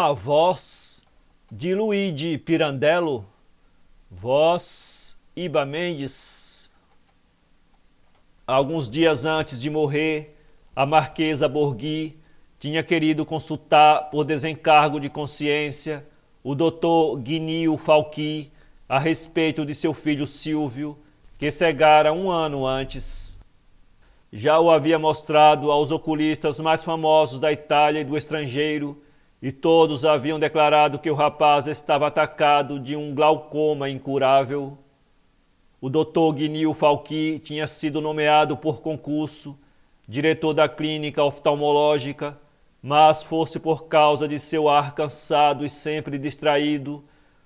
Uma voz de Luigi Pirandello, voz Iba Mendes. Alguns dias antes de morrer, a Marquesa Borghi tinha querido consultar por desencargo de consciência o doutor Guinio Falqui a respeito de seu filho Silvio, que cegara um ano antes. Já o havia mostrado aos oculistas mais famosos da Itália e do estrangeiro e todos haviam declarado que o rapaz estava atacado de um glaucoma incurável. O doutor Guinil Falqui tinha sido nomeado por concurso diretor da clínica oftalmológica, mas fosse por causa de seu ar cansado e sempre distraído,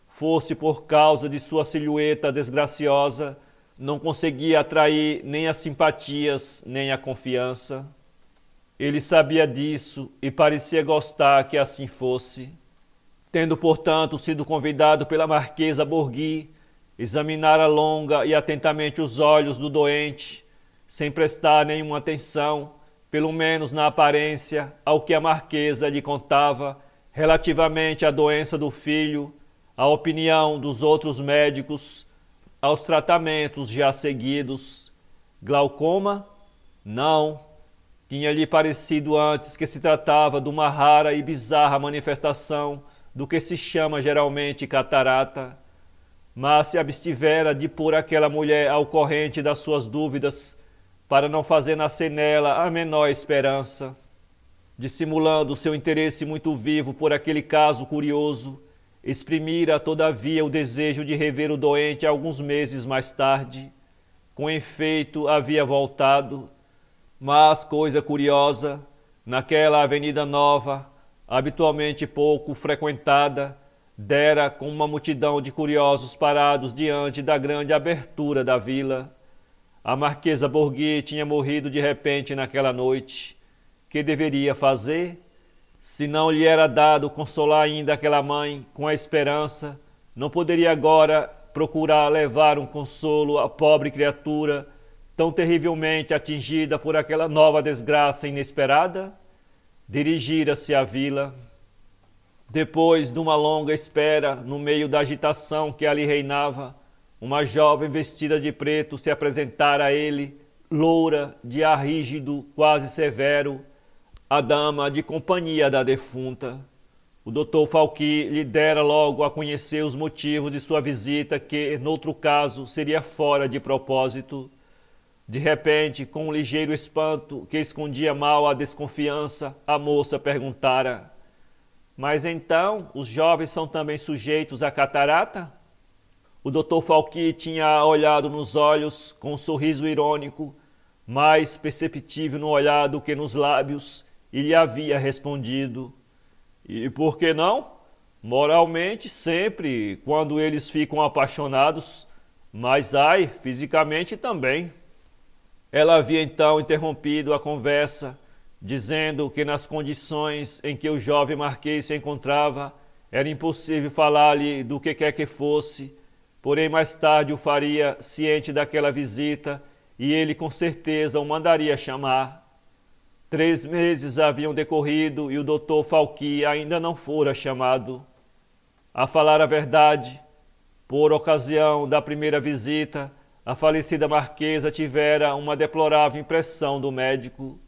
fosse por causa de sua silhueta desgraciosa, não conseguia atrair nem as simpatias nem a confiança. Ele sabia disso e parecia gostar que assim fosse. Tendo, portanto, sido convidado pela Marquesa Borghi, examinara longa e atentamente os olhos do doente, sem prestar nenhuma atenção, pelo menos na aparência, ao que a Marquesa lhe contava relativamente à doença do filho, à opinião dos outros médicos, aos tratamentos já seguidos. Glaucoma? Não tinha-lhe parecido antes que se tratava de uma rara e bizarra manifestação do que se chama geralmente catarata, mas se abstivera de pôr aquela mulher ao corrente das suas dúvidas, para não fazer nascer nela a menor esperança. Dissimulando seu interesse muito vivo por aquele caso curioso, exprimira todavia o desejo de rever o doente alguns meses mais tarde. Com efeito, havia voltado mas, coisa curiosa, naquela avenida nova, habitualmente pouco frequentada, dera com uma multidão de curiosos parados diante da grande abertura da vila. A Marquesa Borghi tinha morrido de repente naquela noite. Que deveria fazer? Se não lhe era dado consolar ainda aquela mãe com a esperança, não poderia agora procurar levar um consolo à pobre criatura tão terrivelmente atingida por aquela nova desgraça inesperada, dirigira-se à vila. Depois de uma longa espera, no meio da agitação que ali reinava, uma jovem vestida de preto se apresentara a ele, loura, de ar rígido, quase severo, a dama de companhia da defunta. O doutor Falqui lhe dera logo a conhecer os motivos de sua visita, que, noutro caso, seria fora de propósito de repente, com um ligeiro espanto que escondia mal a desconfiança, a moça perguntara: Mas então, os jovens são também sujeitos à catarata? O doutor Falqui tinha olhado nos olhos com um sorriso irônico, mais perceptível no olhar do que nos lábios, e lhe havia respondido: E por que não? Moralmente, sempre, quando eles ficam apaixonados, mas ai, fisicamente também. Ela havia então interrompido a conversa, dizendo que nas condições em que o jovem marquês se encontrava, era impossível falar-lhe do que quer que fosse, porém mais tarde o faria ciente daquela visita e ele com certeza o mandaria chamar. Três meses haviam decorrido e o doutor Falqui ainda não fora chamado. A falar a verdade, por ocasião da primeira visita, a falecida marquesa tivera uma deplorável impressão do médico.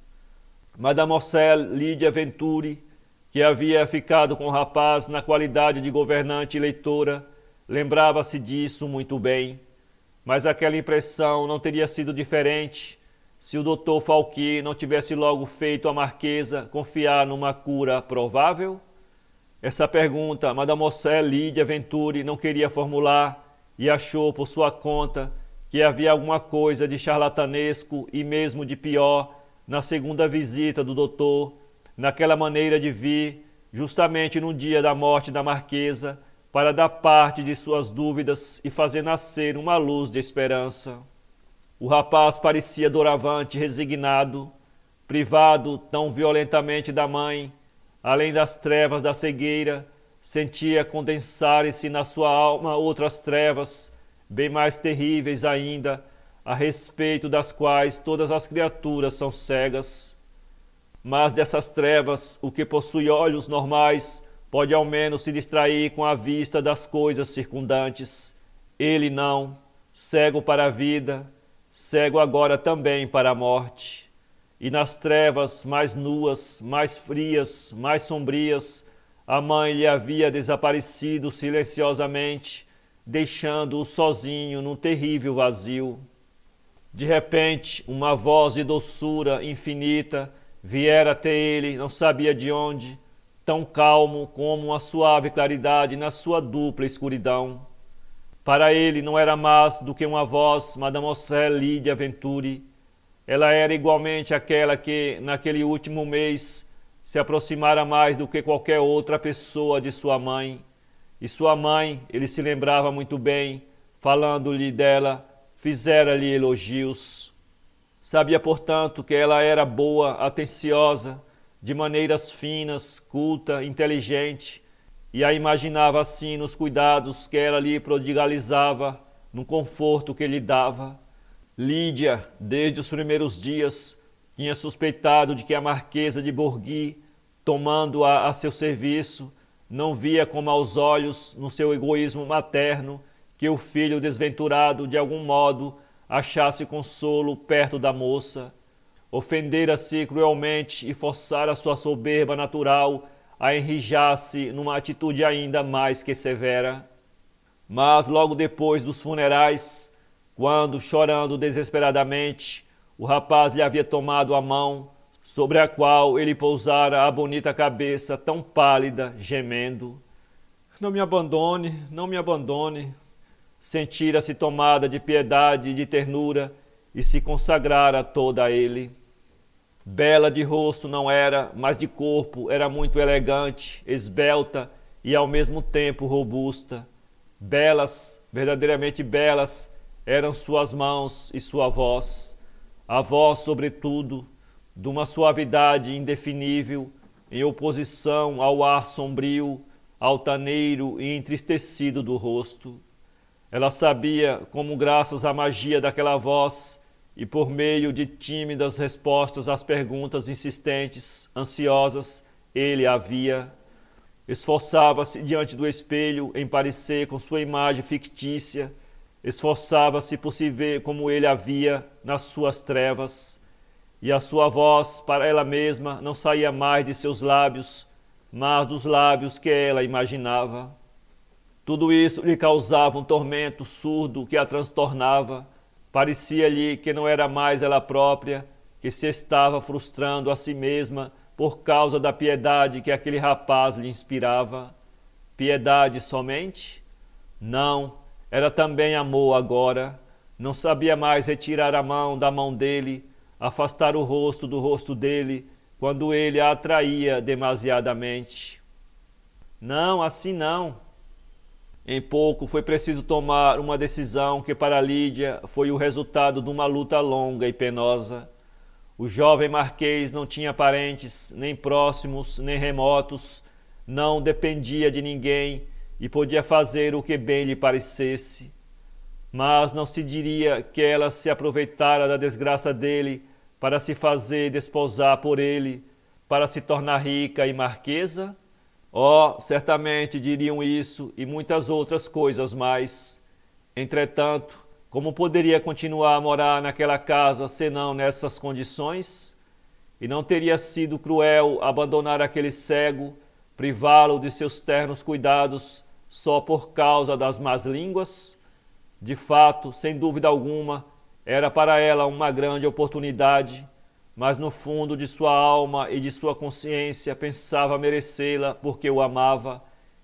Mademoiselle Lídia Venturi, que havia ficado com o rapaz na qualidade de governante e leitora, lembrava-se disso muito bem. Mas aquela impressão não teria sido diferente se o doutor Falqui não tivesse logo feito a marquesa confiar numa cura provável? Essa pergunta Mademoiselle Lídia Venturi não queria formular e achou por sua conta que havia alguma coisa de charlatanesco e mesmo de pior na segunda visita do doutor, naquela maneira de vir, justamente no dia da morte da Marquesa, para dar parte de suas dúvidas e fazer nascer uma luz de esperança. O rapaz parecia doravante resignado, privado tão violentamente da mãe, além das trevas da cegueira, sentia condensarem-se na sua alma outras trevas bem mais terríveis ainda, a respeito das quais todas as criaturas são cegas. Mas dessas trevas, o que possui olhos normais pode ao menos se distrair com a vista das coisas circundantes. Ele não, cego para a vida, cego agora também para a morte. E nas trevas mais nuas, mais frias, mais sombrias, a mãe lhe havia desaparecido silenciosamente, deixando-o sozinho num terrível vazio. De repente, uma voz de doçura infinita viera até ele, não sabia de onde, tão calmo como uma suave claridade na sua dupla escuridão. Para ele não era mais do que uma voz, Mademoiselle Lydia Venturi. Ela era igualmente aquela que, naquele último mês, se aproximara mais do que qualquer outra pessoa de sua mãe. E sua mãe, ele se lembrava muito bem, falando-lhe dela, fizera-lhe elogios. Sabia, portanto, que ela era boa, atenciosa, de maneiras finas, culta, inteligente, e a imaginava assim nos cuidados que ela lhe prodigalizava, no conforto que lhe dava. Lídia, desde os primeiros dias, tinha suspeitado de que a Marquesa de Borghi, tomando-a a seu serviço, não via com maus olhos, no seu egoísmo materno, que o filho desventurado, de algum modo, achasse consolo perto da moça, ofendera-se cruelmente e forçara sua soberba natural a enrijar-se numa atitude ainda mais que severa. Mas logo depois dos funerais, quando, chorando desesperadamente, o rapaz lhe havia tomado a mão, sobre a qual ele pousara a bonita cabeça tão pálida, gemendo. Não me abandone, não me abandone. Sentira-se tomada de piedade e de ternura e se consagrara toda a ele. Bela de rosto não era, mas de corpo era muito elegante, esbelta e ao mesmo tempo robusta. Belas, verdadeiramente belas, eram suas mãos e sua voz. A voz, sobretudo, de uma suavidade indefinível, em oposição ao ar sombrio, altaneiro e entristecido do rosto. Ela sabia como, graças à magia daquela voz e por meio de tímidas respostas às perguntas insistentes, ansiosas, ele havia. Esforçava-se diante do espelho em parecer com sua imagem fictícia, esforçava-se por se ver como ele havia nas suas trevas e a sua voz para ela mesma não saía mais de seus lábios, mas dos lábios que ela imaginava. Tudo isso lhe causava um tormento surdo que a transtornava. Parecia-lhe que não era mais ela própria, que se estava frustrando a si mesma por causa da piedade que aquele rapaz lhe inspirava. Piedade somente? Não, era também amor agora. Não sabia mais retirar a mão da mão dele, afastar o rosto do rosto dele quando ele a atraía demasiadamente. Não, assim não. Em pouco foi preciso tomar uma decisão que para Lídia foi o resultado de uma luta longa e penosa. O jovem marquês não tinha parentes, nem próximos, nem remotos, não dependia de ninguém e podia fazer o que bem lhe parecesse. Mas não se diria que ela se aproveitara da desgraça dele para se fazer desposar por ele, para se tornar rica e marquesa? Oh, certamente diriam isso e muitas outras coisas mais. Entretanto, como poderia continuar a morar naquela casa senão nessas condições? E não teria sido cruel abandonar aquele cego, privá-lo de seus ternos cuidados só por causa das más línguas? De fato, sem dúvida alguma, era para ela uma grande oportunidade, mas no fundo de sua alma e de sua consciência pensava merecê-la porque o amava,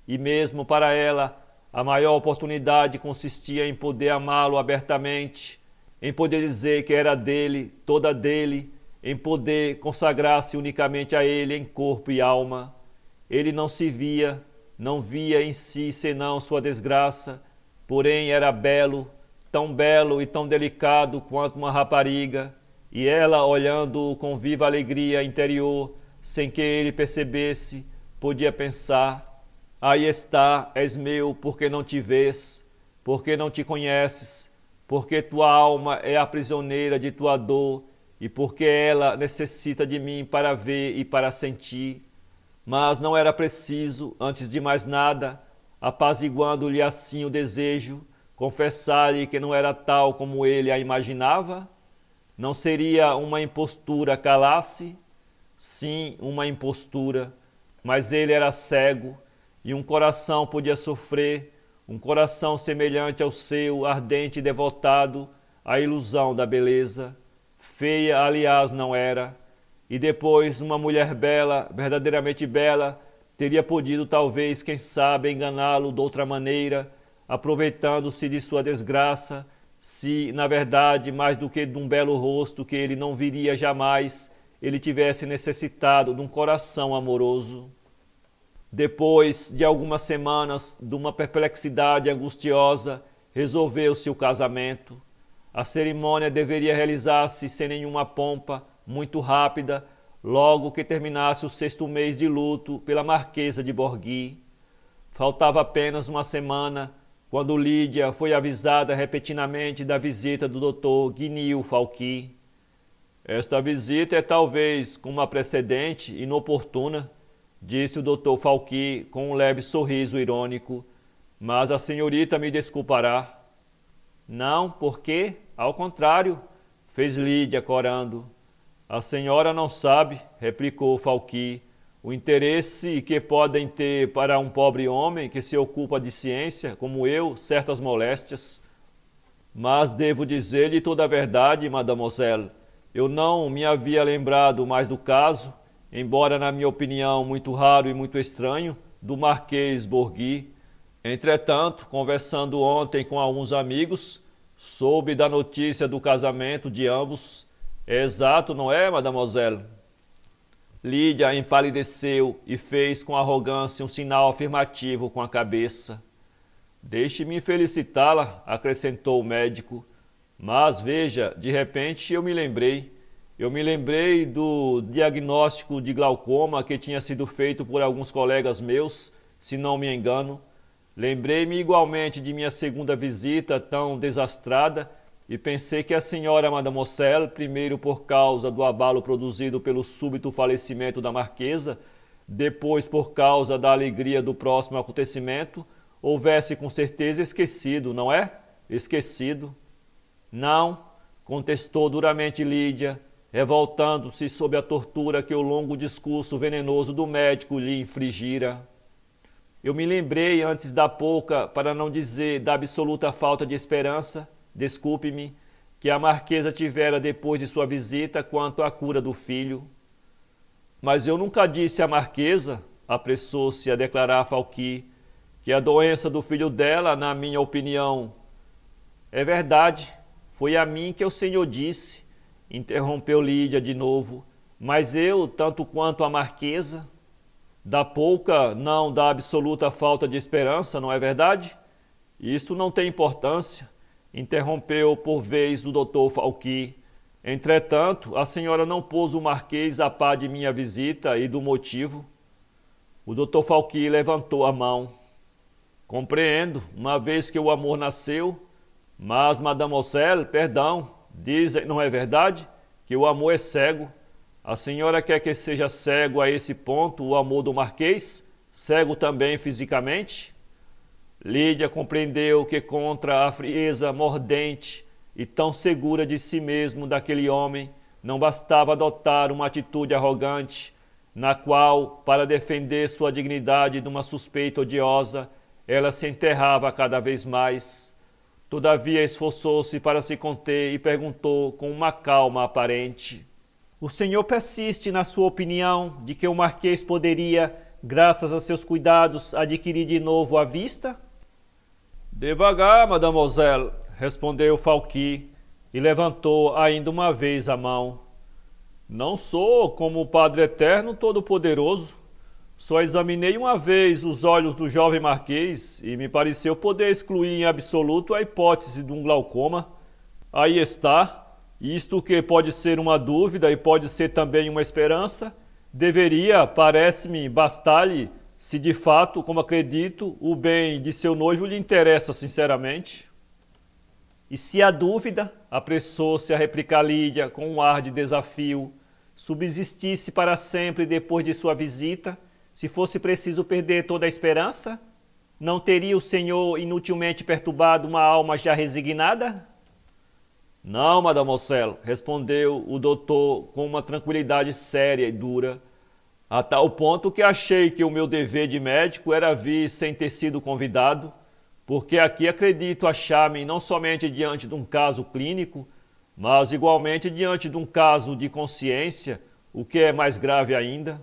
e mesmo para ela, a maior oportunidade consistia em poder amá-lo abertamente, em poder dizer que era dele, toda dele, em poder consagrar-se unicamente a ele em corpo e alma. Ele não se via, não via em si senão sua desgraça, porém era belo, tão belo e tão delicado quanto uma rapariga, e ela, olhando-o com viva alegria interior, sem que ele percebesse, podia pensar: Aí está, és meu, porque não te vês, porque não te conheces, porque tua alma é a prisioneira de tua dor e porque ela necessita de mim para ver e para sentir. Mas não era preciso, antes de mais nada, apaziguando-lhe assim o desejo, confessar-lhe que não era tal como ele a imaginava, não seria uma impostura calasse, sim, uma impostura, mas ele era cego e um coração podia sofrer, um coração semelhante ao seu, ardente e devotado à ilusão da beleza. Feia, aliás, não era, e depois uma mulher bela, verdadeiramente bela, teria podido, talvez, quem sabe, enganá-lo de outra maneira aproveitando-se de sua desgraça, se, na verdade, mais do que de um belo rosto que ele não viria jamais, ele tivesse necessitado de um coração amoroso. Depois de algumas semanas de uma perplexidade angustiosa, resolveu-se o casamento. A cerimônia deveria realizar-se sem nenhuma pompa, muito rápida, logo que terminasse o sexto mês de luto pela Marquesa de Borghi. Faltava apenas uma semana quando Lídia foi avisada repetidamente da visita do Dr. Guinil Falqui, esta visita é talvez uma precedente inoportuna, disse o Dr. Falqui com um leve sorriso irônico, mas a senhorita me desculpará. Não, porque, ao contrário, fez Lídia corando. A senhora não sabe, replicou Falqui, o interesse que podem ter para um pobre homem que se ocupa de ciência, como eu, certas moléstias. Mas devo dizer-lhe toda a verdade, mademoiselle. Eu não me havia lembrado mais do caso, embora, na minha opinião, muito raro e muito estranho, do Marquês Borghi. Entretanto, conversando ontem com alguns amigos, soube da notícia do casamento de ambos. É exato, não é, mademoiselle? Lídia empalideceu e fez com arrogância um sinal afirmativo com a cabeça. Deixe-me felicitá-la, acrescentou o médico. Mas veja, de repente eu me lembrei. Eu me lembrei do diagnóstico de glaucoma que tinha sido feito por alguns colegas meus, se não me engano. Lembrei-me igualmente de minha segunda visita tão desastrada e pensei que a senhora Mademoiselle, primeiro por causa do abalo produzido pelo súbito falecimento da Marquesa, depois por causa da alegria do próximo acontecimento, houvesse com certeza esquecido, não é? Esquecido. Não, contestou duramente Lídia, revoltando-se sob a tortura que o longo discurso venenoso do médico lhe infligira. Eu me lembrei antes da pouca, para não dizer da absoluta falta de esperança, desculpe-me, que a Marquesa tivera depois de sua visita quanto à cura do filho. Mas eu nunca disse à Marquesa, apressou-se a declarar Falqui, que a doença do filho dela, na minha opinião, é verdade, foi a mim que o senhor disse, interrompeu Lídia de novo, mas eu, tanto quanto a Marquesa, da pouca, não da absoluta falta de esperança, não é verdade? Isso não tem importância interrompeu por vez o doutor Falqui. Entretanto, a senhora não pôs o marquês a par de minha visita e do motivo. O doutor Falqui levantou a mão. Compreendo, uma vez que o amor nasceu, mas, mademoiselle, perdão, dizem, não é verdade, que o amor é cego. A senhora quer que seja cego a esse ponto o amor do marquês, cego também fisicamente? Lídia compreendeu que, contra a frieza mordente e tão segura de si mesmo daquele homem, não bastava adotar uma atitude arrogante, na qual, para defender sua dignidade de uma suspeita odiosa, ela se enterrava cada vez mais. Todavia, esforçou-se para se conter e perguntou com uma calma aparente: O senhor persiste na sua opinião de que o marquês poderia graças a seus cuidados, adquirir de novo a vista? Devagar, mademoiselle, respondeu Falqui e levantou ainda uma vez a mão. Não sou como o Padre Eterno Todo-Poderoso. Só examinei uma vez os olhos do jovem marquês e me pareceu poder excluir em absoluto a hipótese de um glaucoma. Aí está, isto que pode ser uma dúvida e pode ser também uma esperança, deveria, parece-me, bastar-lhe se de fato, como acredito, o bem de seu noivo lhe interessa sinceramente. E se a dúvida, apressou-se a replicar Lídia com um ar de desafio, subsistisse para sempre depois de sua visita, se fosse preciso perder toda a esperança? Não teria o Senhor inutilmente perturbado uma alma já resignada? Não, Mademoiselle, respondeu o doutor com uma tranquilidade séria e dura a tal ponto que achei que o meu dever de médico era vir sem ter sido convidado, porque aqui acredito achar-me não somente diante de um caso clínico, mas igualmente diante de um caso de consciência, o que é mais grave ainda.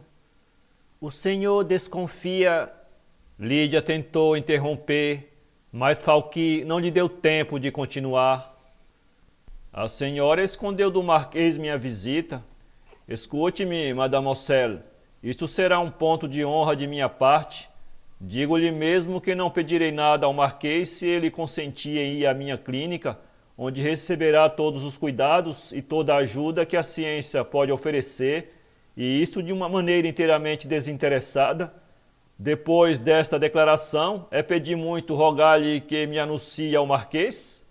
O senhor desconfia. Lídia tentou interromper, mas Falqui não lhe deu tempo de continuar. A senhora escondeu do marquês minha visita. Escute-me, mademoiselle. Isto será um ponto de honra de minha parte. Digo-lhe mesmo que não pedirei nada ao Marquês se ele consentir em ir à minha clínica, onde receberá todos os cuidados e toda a ajuda que a ciência pode oferecer, e isto de uma maneira inteiramente desinteressada. Depois desta declaração, é pedir muito rogar-lhe que me anuncie ao Marquês?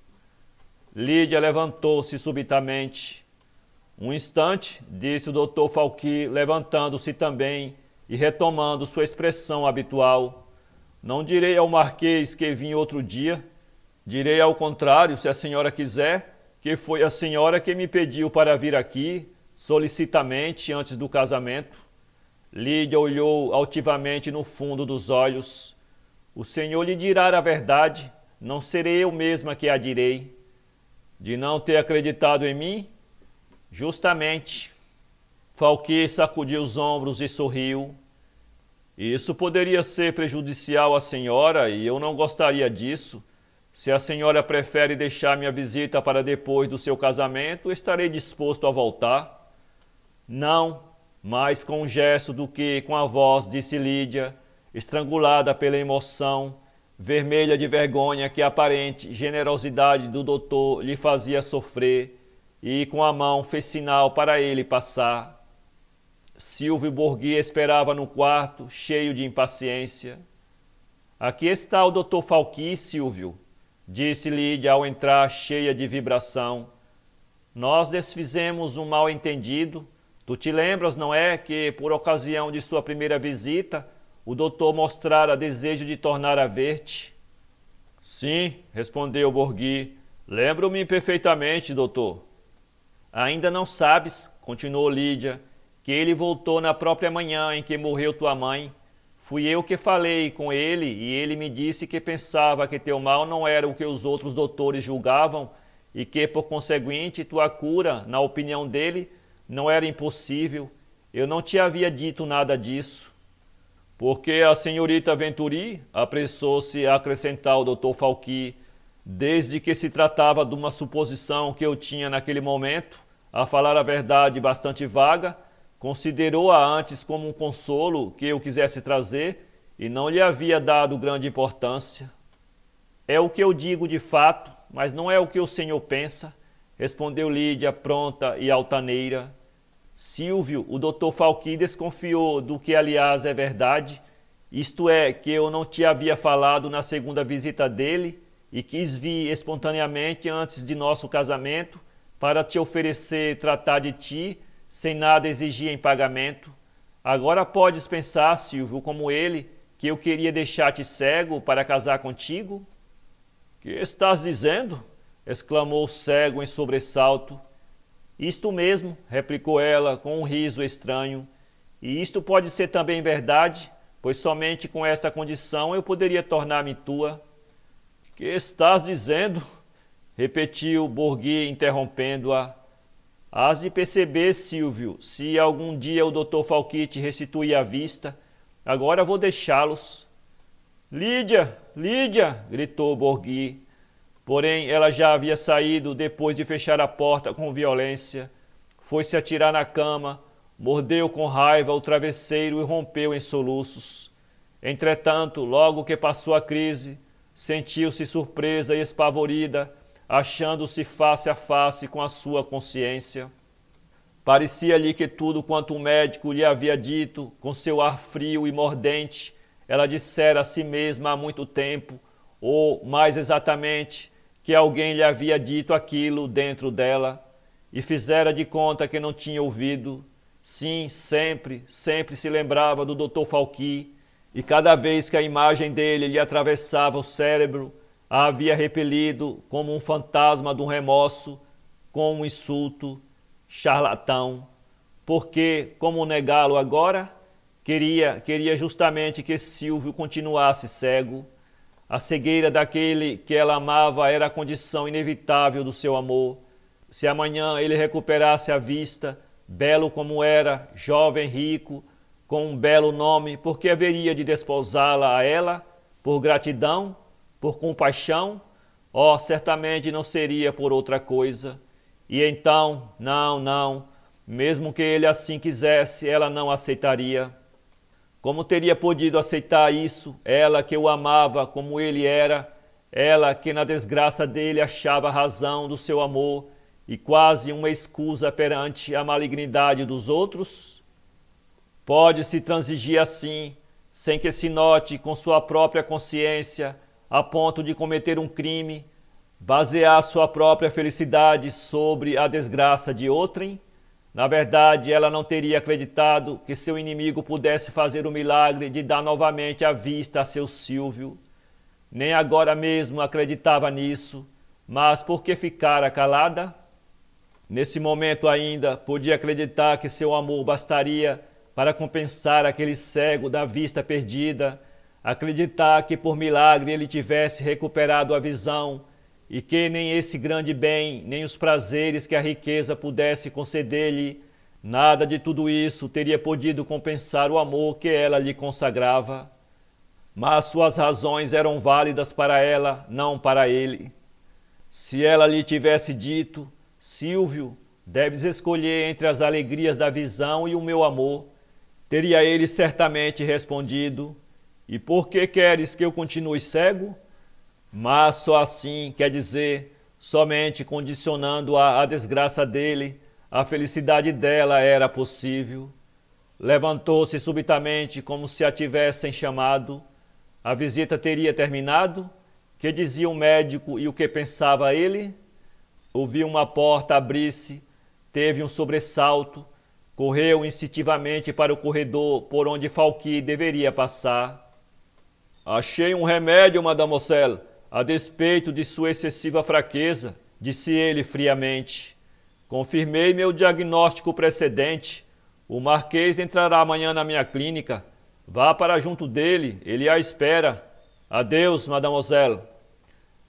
Lídia levantou-se subitamente, um instante, disse o doutor Falqui, levantando-se também e retomando sua expressão habitual. Não direi ao marquês que vim outro dia. Direi ao contrário, se a senhora quiser, que foi a senhora que me pediu para vir aqui, solicitamente, antes do casamento. Lídia olhou altivamente no fundo dos olhos. O senhor lhe dirá a verdade, não serei eu mesma que a direi. De não ter acreditado em mim, Justamente, falque sacudiu os ombros e sorriu. Isso poderia ser prejudicial à senhora e eu não gostaria disso. Se a senhora prefere deixar minha visita para depois do seu casamento, estarei disposto a voltar. Não, mais com um gesto do que com a voz, disse Lídia, estrangulada pela emoção, vermelha de vergonha que a aparente generosidade do doutor lhe fazia sofrer e com a mão fez sinal para ele passar. Silvio Borghi esperava no quarto, cheio de impaciência. Aqui está o doutor Falqui, Silvio, disse Lídia ao entrar cheia de vibração. Nós desfizemos um mal-entendido. Tu te lembras, não é, que por ocasião de sua primeira visita, o doutor mostrara desejo de tornar a ver-te? Sim, respondeu Borghi. Lembro-me perfeitamente, doutor. Ainda não sabes, continuou Lídia, que ele voltou na própria manhã em que morreu tua mãe. Fui eu que falei com ele e ele me disse que pensava que teu mal não era o que os outros doutores julgavam e que, por conseguinte, tua cura, na opinião dele, não era impossível. Eu não te havia dito nada disso. Porque a senhorita Venturi apressou-se a acrescentar o doutor Falqui desde que se tratava de uma suposição que eu tinha naquele momento, a falar a verdade bastante vaga, considerou-a antes como um consolo que eu quisesse trazer e não lhe havia dado grande importância. É o que eu digo de fato, mas não é o que o senhor pensa, respondeu Lídia, pronta e altaneira. Silvio, o doutor Falqui desconfiou do que, aliás, é verdade, isto é, que eu não te havia falado na segunda visita dele e quis vir espontaneamente antes de nosso casamento para te oferecer tratar de ti sem nada exigir em pagamento. Agora podes pensar, Silvio, como ele, que eu queria deixar-te cego para casar contigo? Que estás dizendo? exclamou o cego em sobressalto. Isto mesmo, replicou ela com um riso estranho. E isto pode ser também verdade, pois somente com esta condição eu poderia tornar-me tua. Que estás dizendo? Repetiu Borghi, interrompendo-a. Hás de perceber, Silvio, se algum dia o doutor Falquite restituir a vista, agora vou deixá-los. Lídia, Lídia! gritou Borghi. Porém, ela já havia saído depois de fechar a porta com violência. Foi se atirar na cama, mordeu com raiva o travesseiro e rompeu em soluços. Entretanto, logo que passou a crise, sentiu-se surpresa e espavorida, achando-se face a face com a sua consciência. Parecia-lhe que tudo quanto o médico lhe havia dito, com seu ar frio e mordente, ela dissera a si mesma há muito tempo, ou, mais exatamente, que alguém lhe havia dito aquilo dentro dela, e fizera de conta que não tinha ouvido. Sim, sempre, sempre se lembrava do Dr. Falqui, e cada vez que a imagem dele lhe atravessava o cérebro, a havia repelido como um fantasma de um remorso, com um insulto, charlatão, porque, como negá-lo agora, queria, queria justamente que Silvio continuasse cego. A cegueira daquele que ela amava era a condição inevitável do seu amor. Se amanhã ele recuperasse a vista, belo como era, jovem, rico, com um belo nome, porque haveria de desposá-la a ela por gratidão, por compaixão? Oh, certamente não seria por outra coisa. E então, não, não, mesmo que ele assim quisesse, ela não aceitaria. Como teria podido aceitar isso, ela que o amava como ele era, ela que na desgraça dele achava a razão do seu amor e quase uma escusa perante a malignidade dos outros? Pode se transigir assim, sem que se note com sua própria consciência a ponto de cometer um crime, basear sua própria felicidade sobre a desgraça de outrem? Na verdade, ela não teria acreditado que seu inimigo pudesse fazer o milagre de dar novamente a vista a seu Silvio. Nem agora mesmo acreditava nisso, mas por que ficara calada? Nesse momento ainda, podia acreditar que seu amor bastaria para compensar aquele cego da vista perdida, acreditar que por milagre ele tivesse recuperado a visão e que nem esse grande bem, nem os prazeres que a riqueza pudesse conceder-lhe, nada de tudo isso teria podido compensar o amor que ela lhe consagrava. Mas suas razões eram válidas para ela, não para ele. Se ela lhe tivesse dito, Silvio, deves escolher entre as alegrias da visão e o meu amor, Teria ele certamente respondido: E por que queres que eu continue cego? Mas só assim, quer dizer, somente condicionando-a à desgraça dele, a felicidade dela era possível. Levantou-se subitamente, como se a tivessem chamado. A visita teria terminado? Que dizia o médico e o que pensava ele? Ouviu uma porta abrir-se, teve um sobressalto Correu instintivamente para o corredor por onde Falqui deveria passar. Achei um remédio, mademoiselle, a despeito de sua excessiva fraqueza, disse ele friamente. Confirmei meu diagnóstico precedente. O marquês entrará amanhã na minha clínica. Vá para junto dele, ele a espera. Adeus, mademoiselle.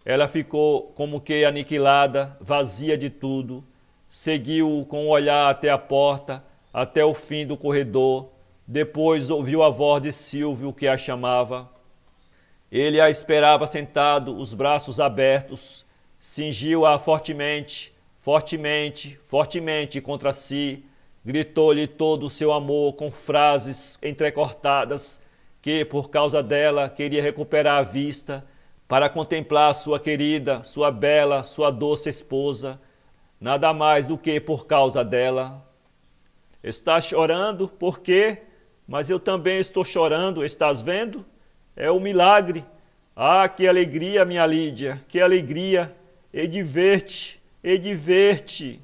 Ela ficou como que aniquilada, vazia de tudo. Seguiu-o com o olhar até a porta até o fim do corredor. Depois ouviu a voz de Silvio que a chamava. Ele a esperava sentado, os braços abertos, cingiu-a fortemente, fortemente, fortemente contra si, gritou-lhe todo o seu amor com frases entrecortadas que, por causa dela, queria recuperar a vista para contemplar sua querida, sua bela, sua doce esposa, nada mais do que por causa dela. Está chorando, por quê? Mas eu também estou chorando, estás vendo? É um milagre. Ah, que alegria, minha Lídia, que alegria. E diverte, e diverte.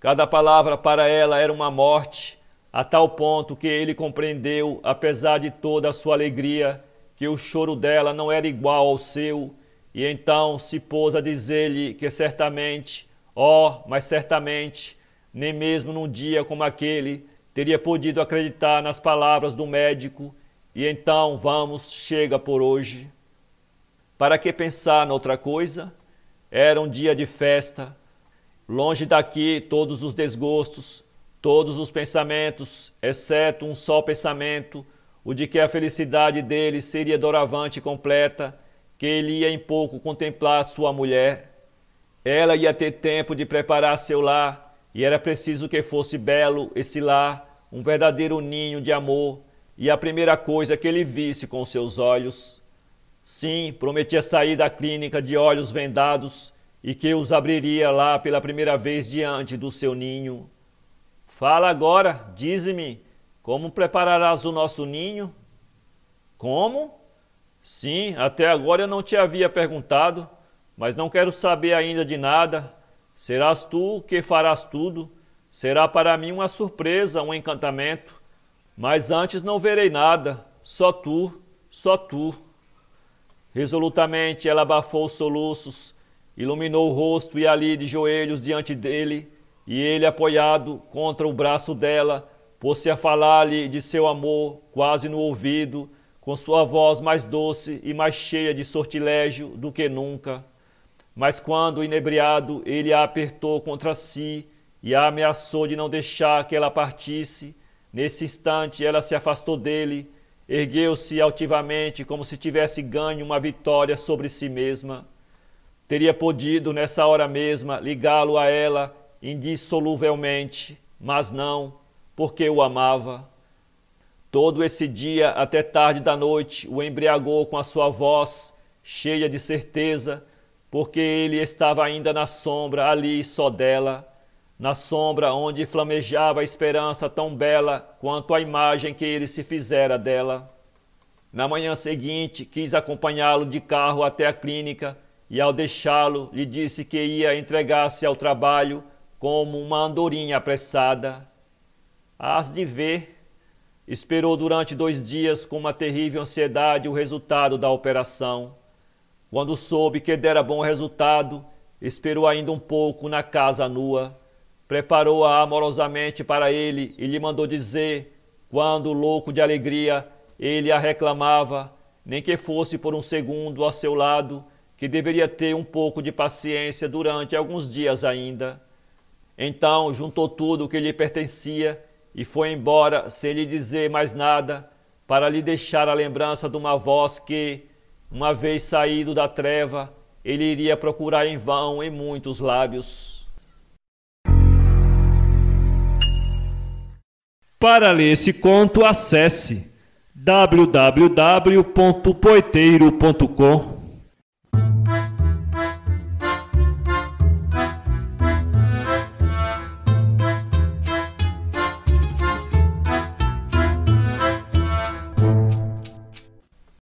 Cada palavra para ela era uma morte, a tal ponto que ele compreendeu, apesar de toda a sua alegria, que o choro dela não era igual ao seu, e então se pôs a dizer-lhe que certamente, ó, oh, mas certamente, nem mesmo num dia como aquele teria podido acreditar nas palavras do médico, e então vamos, chega por hoje. Para que pensar noutra coisa? Era um dia de festa, longe daqui todos os desgostos, todos os pensamentos, exceto um só pensamento, o de que a felicidade dele seria doravante completa, que ele ia em pouco contemplar sua mulher. Ela ia ter tempo de preparar seu lar, e era preciso que fosse belo esse lar, um verdadeiro ninho de amor, e a primeira coisa que ele visse com seus olhos. Sim, prometia sair da clínica de olhos vendados e que os abriria lá pela primeira vez diante do seu ninho. Fala agora, dize-me, como prepararás o nosso ninho? Como? Sim, até agora eu não te havia perguntado, mas não quero saber ainda de nada. Serás tu que farás tudo, será para mim uma surpresa, um encantamento, mas antes não verei nada, só tu, só tu. Resolutamente ela abafou os soluços, iluminou o rosto e ali de joelhos diante dele, e ele apoiado contra o braço dela, pôs-se a falar-lhe de seu amor quase no ouvido, com sua voz mais doce e mais cheia de sortilégio do que nunca. Mas quando inebriado, ele a apertou contra si e a ameaçou de não deixar que ela partisse. Nesse instante, ela se afastou dele, ergueu-se altivamente, como se tivesse ganho uma vitória sobre si mesma. Teria podido, nessa hora mesma, ligá-lo a ela indissoluvelmente, mas não, porque o amava. Todo esse dia, até tarde da noite, o embriagou com a sua voz, cheia de certeza, porque ele estava ainda na sombra ali só dela, na sombra onde flamejava a esperança tão bela quanto a imagem que ele se fizera dela. Na manhã seguinte, quis acompanhá-lo de carro até a clínica e, ao deixá-lo, lhe disse que ia entregar-se ao trabalho como uma andorinha apressada. As de ver, esperou durante dois dias com uma terrível ansiedade o resultado da operação. Quando soube que dera bom resultado, esperou ainda um pouco na casa nua, preparou-a amorosamente para ele e lhe mandou dizer, quando louco de alegria ele a reclamava, nem que fosse por um segundo a seu lado, que deveria ter um pouco de paciência durante alguns dias ainda. Então juntou tudo o que lhe pertencia e foi embora sem lhe dizer mais nada, para lhe deixar a lembrança de uma voz que, uma vez saído da treva, ele iria procurar em vão em muitos lábios. Para ler esse conto, acesse www.poiteiro.com